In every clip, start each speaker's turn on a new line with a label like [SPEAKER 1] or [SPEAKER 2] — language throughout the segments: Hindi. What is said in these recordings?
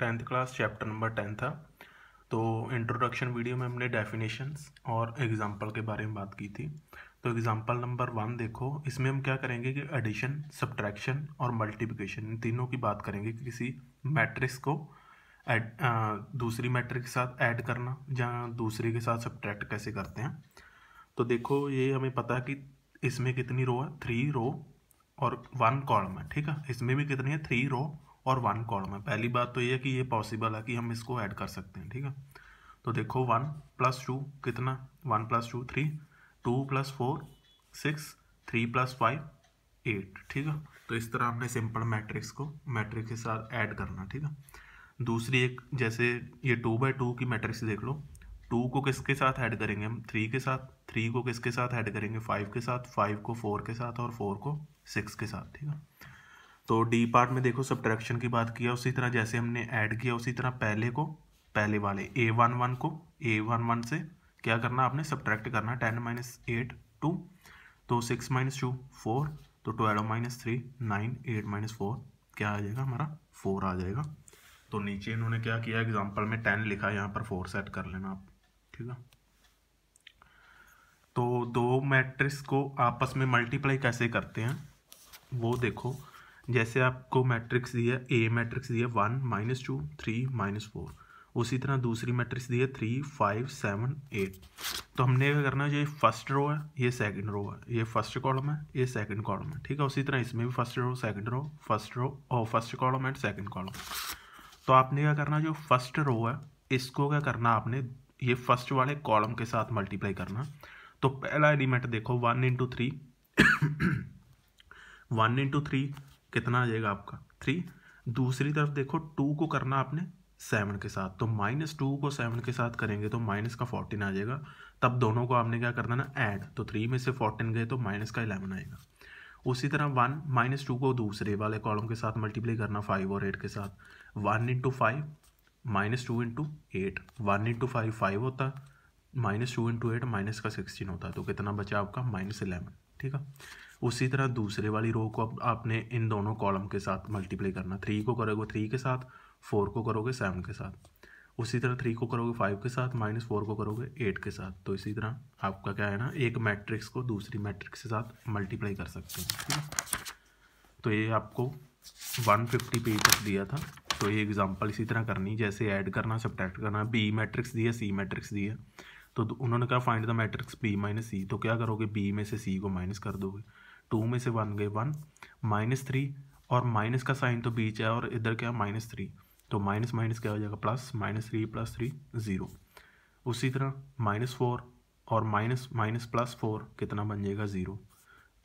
[SPEAKER 1] tenth class chapter number ten था तो इंट्रोडक्शन वीडियो में हमने डेफिनेशंस और एग्जांपल के बारे में बात की थी तो एग्जांपल नंबर वन देखो इसमें हम क्या करेंगे कि एडिशन सब्ट्रैक्शन और मल्टीप्लिकेशन इन तीनों की बात करेंगे कि किसी मैट्रिक्स को एड दूसरी मैट्रिक के साथ ऐड करना या दूसरे के साथ सब्ट्रैक्ट कैसे करते हैं तो देखो ये हमें पता है कि इसमें कितनी रो है थ्री रो और वन कॉलम है ठीक है इसमें भी कितनी है थ्री रो और वन कॉलम है पहली बात तो ये कि ये पॉसिबल है कि हम इसको ऐड कर सकते हैं ठीक है तो देखो वन प्लस टू कितना one plus two three two plus four six three plus five eight ठीक है तो इस तरह हमने सिंपल मैट्रिक्स को मैट्रिक्स के साथ ऐड करना ठीक है दूसरी एक जैसे ये टू बाई टू की मैट्रिक्स देख लो टू को किसके साथ ऐड करेंगे हम थ्री के साथ थ्री को किसके साथ ऐड करेंगे फाइव के साथ फाइव को फोर के साथ और फोर को सिक्स के साथ ठीक है तो डी पार्ट में देखो सब्ट्रैक्शन की बात किया उसी तरह जैसे हमने ऐड किया उसी तरह पहले को पहले वाले ए वन वन को ए वन वन से क्या करना आपने सब्ट्रैक्ट करना टेन माइनस एट टू तो सिक्स माइनस टू फोर तो twelve minus three nine eight minus four क्या आ जाएगा हमारा फोर आ जाएगा तो नीचे इन्होंने क्या किया एग्जाम्पल में टेन लिखा यहाँ पर फोर सेट कर लेना आप ठीक है तो दो मैट्रिक्स को आपस में मल्टीप्लाई कैसे करते हैं वो देखो जैसे आपको मैट्रिक्स दिया ए मैट्रिक्स दिया one minus two three minus four उसी तरह दूसरी मैट्रिक्स दी है थ्री फाइव सेवन एट तो हमने क्या करना है ये फर्स्ट रो है ये सेकंड रो है ये फर्स्ट कॉलम है ये सेकंड कॉलम है ठीक है उसी तरह इसमें भी first row second row first row और first column and second column तो आपने क्या करना जो फर्स्ट रो है इसको क्या करना आपने ये फर्स्ट वाले कॉलम के साथ मल्टीप्लाई करना तो पहला एलिमेंट देखो one into three one into three कितना आ जाएगा आपका थ्री दूसरी तरफ देखो टू को करना आपने सेवन के साथ तो माइनस टू को सेवन के साथ करेंगे तो माइनस का फोर्टीन आ जाएगा तब दोनों को आपने क्या करना ना ऐड तो थ्री में से फोर्टीन गए तो माइनस का इलेवन आएगा उसी तरह वन माइनस टू को दूसरे वाले कॉलम के साथ मल्टीप्लाई करना फाइव और एट के साथ one into five minus two into eight one into five five होता minus two into eight minus का सिक्सटीन होता है तो कितना बचा आपका माइनस इलेवन ठीक है उसी तरह दूसरे वाली रो को अब आपने इन दोनों कॉलम के साथ मल्टीप्लाई करना थ्री को करोगे थ्री के साथ फोर को करोगे सेवन के साथ उसी तरह थ्री को करोगे फाइव के साथ माइनस फोर को करोगे एट के साथ तो इसी तरह आपका क्या है ना एक मैट्रिक्स को दूसरी मैट्रिक्स के साथ मल्टीप्लाई कर सकते हैं ठीक है तो ये आपको वन फिफ्टी पेज तक दिया था तो ये एग्जांपल इसी तरह करनी जैसे ऐड करना सब्ट्रैक्ट करना बी मैट्रिक्स दिया सी मैट्रिक्स दिया तो उन्होंने कहा find the matrix B minus C तो क्या करोगे बी में से सी को माइनस कर दोगे टू में से वन गए वन माइनस थ्री और माइनस का साइन तो बीच है और इधर क्या माइनस थ्री तो माइनस माइनस क्या हो जाएगा plus minus three plus three zero उसी तरह माइनस फोर और माइनस माइनस प्लस फोर कितना बन जाएगा ज़ीरो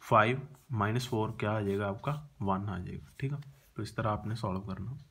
[SPEAKER 1] फाइव माइनस फोर क्या आ जाएगा आपका वन आ जाएगा ठीक है तो इस तरह आपने सॉल्व करना